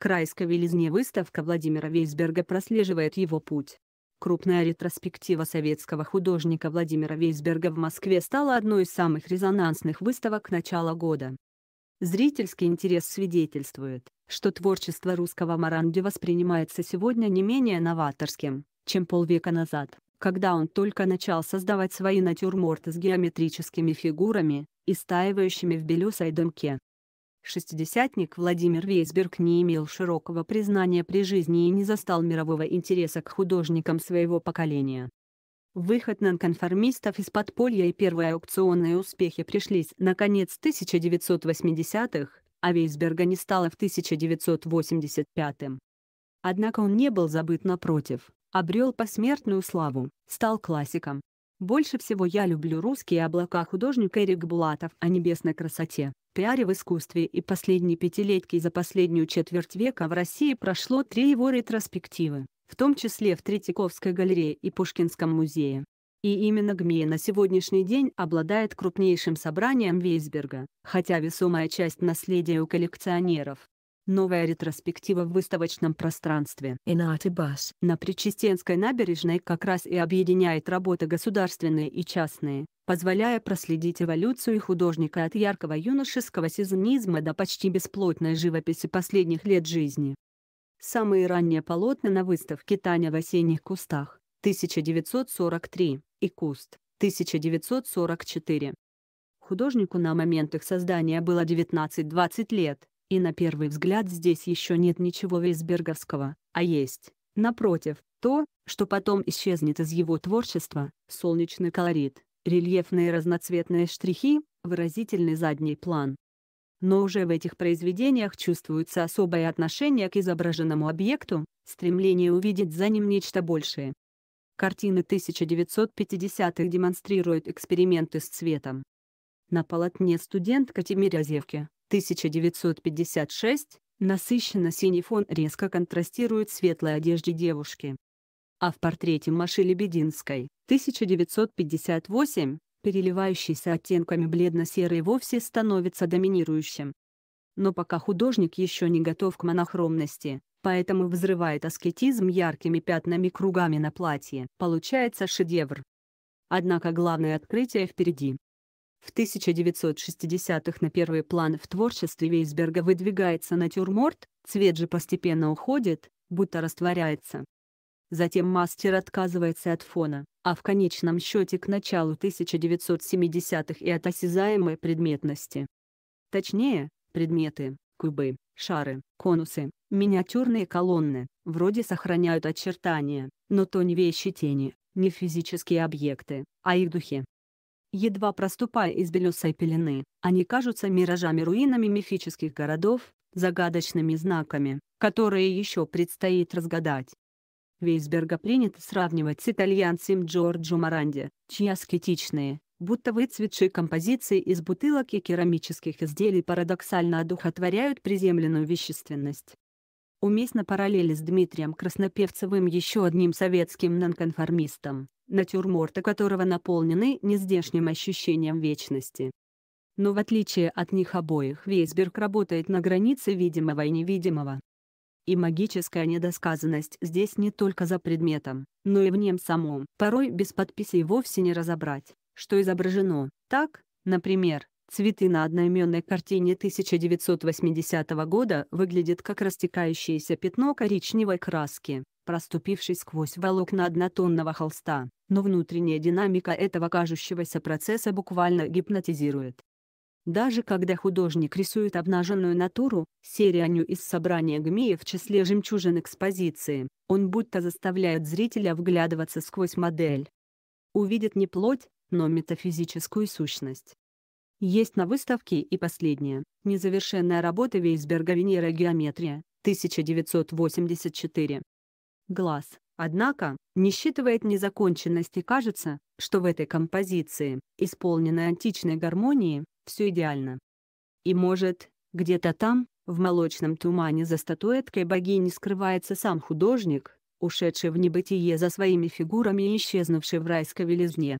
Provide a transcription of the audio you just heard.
Крайская велизне выставка Владимира Вейсберга прослеживает его путь. Крупная ретроспектива советского художника Владимира Вейсберга в Москве стала одной из самых резонансных выставок начала года. Зрительский интерес свидетельствует, что творчество русского Маранди воспринимается сегодня не менее новаторским, чем полвека назад, когда он только начал создавать свои натюрморты с геометрическими фигурами, истаивающими в белесой дымке. Шестидесятник Владимир Вейсберг не имел широкого признания при жизни и не застал мирового интереса к художникам своего поколения. Выход нонконформистов из подполья и первые аукционные успехи пришлись на конец 1980-х, а Вейсберга не стало в 1985 -м. Однако он не был забыт напротив, обрел посмертную славу, стал классиком. Больше всего я люблю русские облака художника Эрик Булатов о небесной красоте, пиаре в искусстве и последней пятилетки за последнюю четверть века в России прошло три его ретроспективы, в том числе в Третьяковской галерее и Пушкинском музее. И именно ГМИ на сегодняшний день обладает крупнейшим собранием Вейсберга, хотя весомая часть наследия у коллекционеров. Новая ретроспектива в выставочном пространстве Инатибас на Причистенской набережной как раз и объединяет работы государственные и частные, позволяя проследить эволюцию художника от яркого юношеского сезонизма до почти бесплотной живописи последних лет жизни. Самые ранние полотна на выставке «Таня в осенних кустах» 1943 и «Куст» 1944. Художнику на момент их создания было 19-20 лет, и на первый взгляд здесь еще нет ничего Вейсберговского, а есть, напротив, то, что потом исчезнет из его творчества, солнечный колорит, рельефные разноцветные штрихи, выразительный задний план. Но уже в этих произведениях чувствуется особое отношение к изображенному объекту, стремление увидеть за ним нечто большее. Картины 1950-х демонстрируют эксперименты с цветом. На полотне студентка Тимирязевки, 1956, насыщенно синий фон резко контрастирует светлой одежде девушки а в портрете Маши Лебединской 1958, переливающийся оттенками бледно-серый вовсе становится доминирующим. Но пока художник еще не готов к монохромности, поэтому взрывает аскетизм яркими пятнами-кругами на платье. Получается шедевр. Однако главное открытие впереди. В 1960-х на первый план в творчестве Вейсберга выдвигается натюрморт, цвет же постепенно уходит, будто растворяется. Затем мастер отказывается от фона, а в конечном счете к началу 1970-х и от осязаемой предметности. Точнее, предметы, кубы, шары, конусы, миниатюрные колонны, вроде сохраняют очертания, но то не вещи тени, не физические объекты, а их духи. Едва проступая из белесой пелены, они кажутся миражами-руинами мифических городов, загадочными знаками, которые еще предстоит разгадать. Вейсберга принято сравнивать с итальянцем Джорджо Маранди, чьи аскетичные, будто выцветшие композиции из бутылок и керамических изделий парадоксально одухотворяют приземленную вещественность. Уместно параллели с Дмитрием Краснопевцевым еще одним советским нонконформистом, натюрморта которого наполнены нездешним ощущением вечности. Но в отличие от них обоих Вейсберг работает на границе видимого и невидимого и магическая недосказанность здесь не только за предметом, но и в нем самом. Порой без подписей вовсе не разобрать, что изображено. Так, например, цветы на одноименной картине 1980 года выглядят как растекающееся пятно коричневой краски, проступившей сквозь волокна однотонного холста, но внутренняя динамика этого кажущегося процесса буквально гипнотизирует. Даже когда художник рисует обнаженную натуру, серианью из собрания Гмея в числе жемчужин экспозиции, он будто заставляет зрителя вглядываться сквозь модель. Увидит не плоть, но метафизическую сущность. Есть на выставке и последняя, незавершенная работа Вейсберга «Венера геометрия», 1984. Глаз, однако, не считывает незаконченность и кажется, что в этой композиции, исполненной античной гармонией, все идеально. И может, где-то там, в молочном тумане за статуэткой богини скрывается сам художник, ушедший в небытие за своими фигурами и исчезнувший в райской велизне.